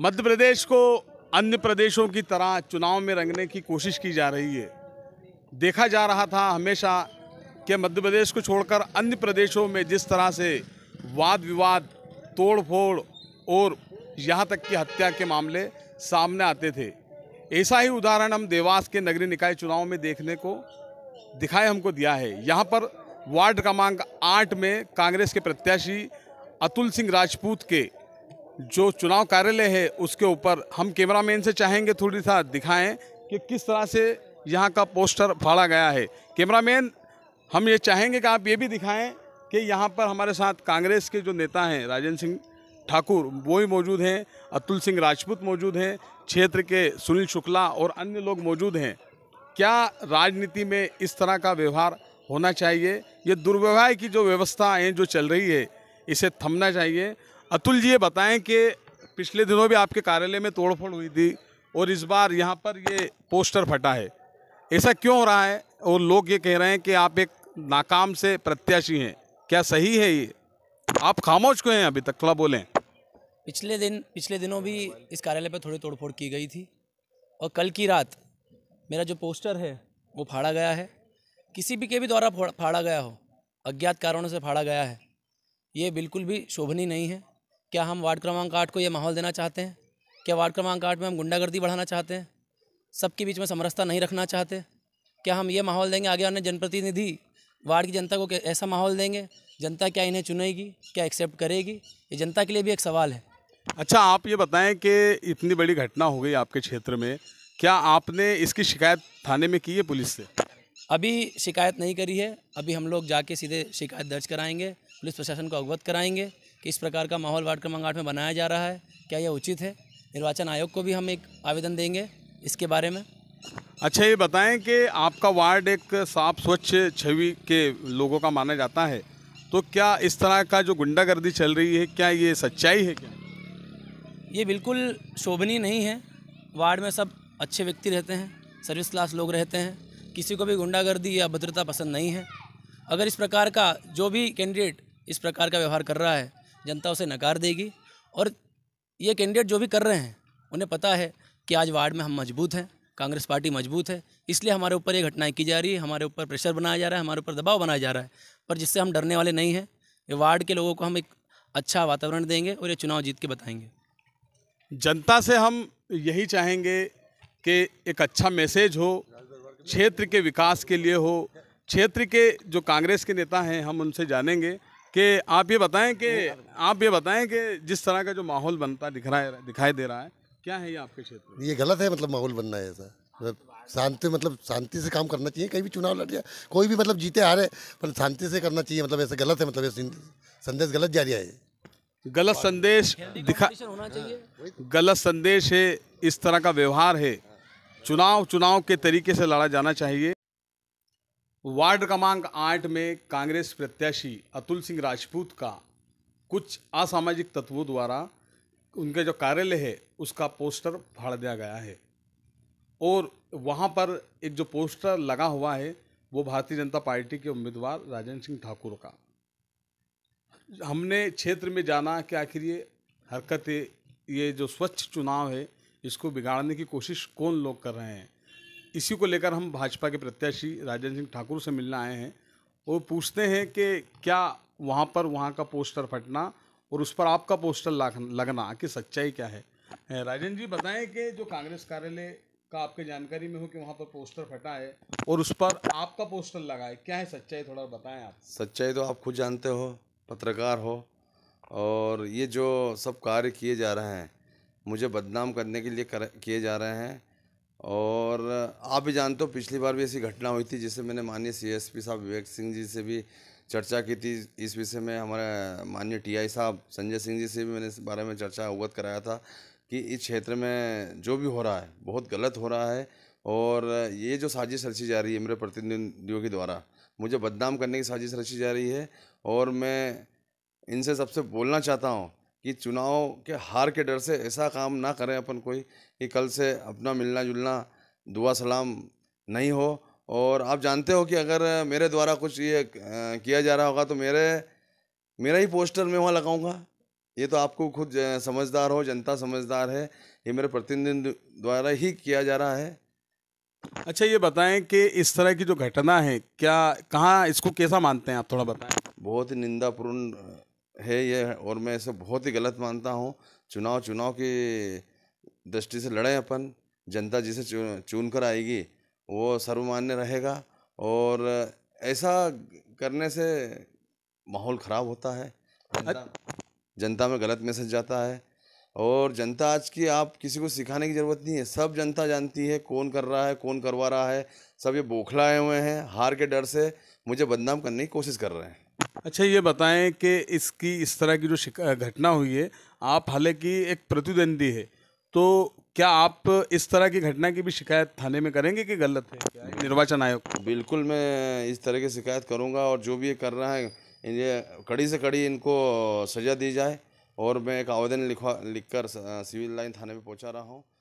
मध्य प्रदेश को अन्य प्रदेशों की तरह चुनाव में रंगने की कोशिश की जा रही है देखा जा रहा था हमेशा कि मध्य प्रदेश को छोड़कर अन्य प्रदेशों में जिस तरह से वाद विवाद तोड़फोड़ और यहाँ तक कि हत्या के मामले सामने आते थे ऐसा ही उदाहरण हम देवास के नगरीय निकाय चुनाव में देखने को दिखाई हमको दिया है यहाँ पर वार्ड क्रमांक आठ में कांग्रेस के प्रत्याशी अतुल सिंह राजपूत के जो चुनाव कार्यालय है उसके ऊपर हम कैमरामैन से चाहेंगे थोड़ी सा दिखाएं कि किस तरह से यहाँ का पोस्टर फाड़ा गया है कैमरामैन हम ये चाहेंगे कि आप ये भी दिखाएं कि यहाँ पर हमारे साथ कांग्रेस के जो नेता हैं राजेंद्र सिंह ठाकुर वो ही मौजूद हैं अतुल सिंह राजपूत मौजूद हैं क्षेत्र के सुनील शुक्ला और अन्य लोग मौजूद हैं क्या राजनीति में इस तरह का व्यवहार होना चाहिए ये दुर्व्यवहार की जो व्यवस्था है जो चल रही है इसे थमना चाहिए अतुल जी ये बताएं कि पिछले दिनों भी आपके कार्यालय में तोड़फोड़ हुई थी और इस बार यहाँ पर ये पोस्टर फटा है ऐसा क्यों हो रहा है और लोग ये कह रहे हैं कि आप एक नाकाम से प्रत्याशी हैं क्या सही है ये आप खामोश क्यों हैं अभी तक थोड़ा बोलें पिछले दिन पिछले दिनों भी इस कार्यालय पर थोड़ी तोड़फोड़ की गई थी और कल की रात मेरा जो पोस्टर है वो फाड़ा गया है किसी भी के भी द्वारा फाड़ा गया हो अज्ञात कारणों से फाड़ा गया है ये बिल्कुल भी शोभनीय नहीं है क्या हम वार्ड क्रमांक आठ को ये माहौल देना चाहते हैं क्या वार्ड क्रमांक आठ में हम गुंडागर्दी बढ़ाना चाहते हैं सबके बीच में समरसता नहीं रखना चाहते क्या हम ये माहौल देंगे आगे आने जनप्रतिनिधि वार्ड की जनता को ऐसा माहौल देंगे जनता क्या इन्हें चुनेगी क्या एक्सेप्ट करेगी ये जनता के लिए भी एक सवाल है अच्छा आप ये बताएं कि इतनी बड़ी घटना हो गई आपके क्षेत्र में क्या आपने इसकी शिकायत थाने में की है पुलिस से अभी शिकायत नहीं करी है अभी हम लोग जाके सीधे शिकायत दर्ज कराएंगे पुलिस प्रशासन को अवगत कराएंगे कि इस प्रकार का माहौल वार्ड क्रमांक आठ में बनाया जा रहा है क्या यह उचित है निर्वाचन आयोग को भी हम एक आवेदन देंगे इसके बारे में अच्छा ये बताएं कि आपका वार्ड एक साफ स्वच्छ छवि के लोगों का माना जाता है तो क्या इस तरह का जो गुंडागर्दी चल रही है क्या ये सच्चाई है क्या ये बिल्कुल शोभनीय नहीं है वार्ड में सब अच्छे व्यक्ति रहते हैं सर्विस क्लास लोग रहते हैं किसी को भी गुंडागर्दी या भद्रता पसंद नहीं है अगर इस प्रकार का जो भी कैंडिडेट इस प्रकार का व्यवहार कर रहा है जनता उसे नकार देगी और ये कैंडिडेट जो भी कर रहे हैं उन्हें पता है कि आज वार्ड में हम मजबूत हैं कांग्रेस पार्टी मजबूत है इसलिए हमारे ऊपर ये घटनाएं की जा रही है हमारे ऊपर प्रेशर बनाया जा रहा है हमारे ऊपर दबाव बनाया जा रहा है पर जिससे हम डरने वाले नहीं हैं ये वार्ड के लोगों को हम एक अच्छा वातावरण देंगे और ये चुनाव जीत के बताएंगे जनता से हम यही चाहेंगे कि एक अच्छा मैसेज हो क्षेत्र के विकास के लिए हो क्षेत्र के जो कांग्रेस के नेता हैं हम उनसे जानेंगे कि आप ये बताएं कि आप ये बताएं कि जिस तरह का जो माहौल बनता दिख रहा है दिखाई दे रहा है क्या है ये आपके क्षेत्र में ये गलत है मतलब माहौल बनना है ऐसा मतलब शांति मतलब शांति से काम करना चाहिए कहीं भी चुनाव लड़ जाए कोई भी मतलब जीते आ रहे पर शांति से करना चाहिए मतलब ऐसा गलत है मतलब संदेश गलत जा रहा है गलत संदेश दिखा होना चाहिए गलत संदेश है इस तरह का व्यवहार है चुनाव चुनाव के तरीके से लड़ा जाना चाहिए वार्ड क्रमांक आठ में कांग्रेस प्रत्याशी अतुल सिंह राजपूत का कुछ असामाजिक तत्वों द्वारा उनके जो कार्यालय है उसका पोस्टर फाड़ दिया गया है और वहाँ पर एक जो पोस्टर लगा हुआ है वो भारतीय जनता पार्टी के उम्मीदवार राजेंद्र सिंह ठाकुर का हमने क्षेत्र में जाना कि आखिर ये हरकतें ये जो स्वच्छ चुनाव है इसको बिगाड़ने की कोशिश कौन लोग कर रहे हैं इसी को लेकर हम भाजपा के प्रत्याशी राजेंद्र सिंह ठाकुर से मिलने आए हैं वो पूछते हैं कि क्या वहाँ पर वहाँ का पोस्टर फटना और उस पर आपका पोस्टर लगना कि सच्चाई क्या है राजेंद्र जी बताएं कि जो कांग्रेस कार्यालय का आपके जानकारी में हो कि वहाँ पर पोस्टर फटा है और उस पर आपका पोस्टर लगा है क्या है सच्चाई थोड़ा बताएं आप सच्चाई तो आप खुद जानते हो पत्रकार हो और ये जो सब कार्य किए जा रहे हैं मुझे बदनाम करने के लिए कर किए जा रहे हैं और आप भी जानते हो पिछली बार भी ऐसी घटना हुई थी जिससे मैंने माननीय सीएसपी साहब विवेक सिंह जी से भी चर्चा की थी इस विषय में हमारे माननीय टीआई साहब संजय सिंह जी से भी मैंने इस बारे में चर्चा अवगत कराया था कि इस क्षेत्र में जो भी हो रहा है बहुत गलत हो रहा है और ये जो साजिश रची जा रही है मेरे प्रतिनिधियों के द्वारा मुझे बदनाम करने की साजिश रची जा रही है और मैं इनसे सबसे बोलना चाहता हूँ कि चुनाव के हार के डर से ऐसा काम ना करें अपन कोई कि कल से अपना मिलना जुलना दुआ सलाम नहीं हो और आप जानते हो कि अगर मेरे द्वारा कुछ ये किया जा रहा होगा तो मेरे मेरा ही पोस्टर मैं वहाँ लगाऊंगा ये तो आपको खुद समझदार हो जनता समझदार है ये मेरे प्रतिनिधि द्वारा ही किया जा रहा है अच्छा ये बताएं कि इस तरह की जो घटना है क्या कहाँ इसको कैसा मानते हैं आप थोड़ा बताएं बहुत ही निंदापूर्ण है ये और मैं ऐसे बहुत ही गलत मानता हूँ चुनाव चुनाव की दृष्टि से लड़ें अपन जनता जिसे चुन कर आएगी वो सर्वमान्य रहेगा और ऐसा करने से माहौल ख़राब होता है जनता, जनता में गलत मैसेज जाता है और जनता आज की आप किसी को सिखाने की ज़रूरत नहीं है सब जनता जानती है कौन कर रहा है कौन करवा रहा है सब ये बौखलाए हुए हैं हार के डर से मुझे बदनाम करने की कोशिश कर रहे हैं अच्छा ये बताएं कि इसकी इस तरह की जो घटना हुई है आप हालांकि एक प्रतिद्वंदी है तो क्या आप इस तरह की घटना की भी शिकायत थाने में करेंगे कि गलत है क्या निर्वाचन आयोग बिल्कुल मैं इस तरह की शिकायत करूंगा और जो भी ये कर रहा है ये कड़ी से कड़ी इनको सज़ा दी जाए और मैं एक आवेदन लिखवा लिखकर सिविल लाइन थाने में पहुंचा रहा हूं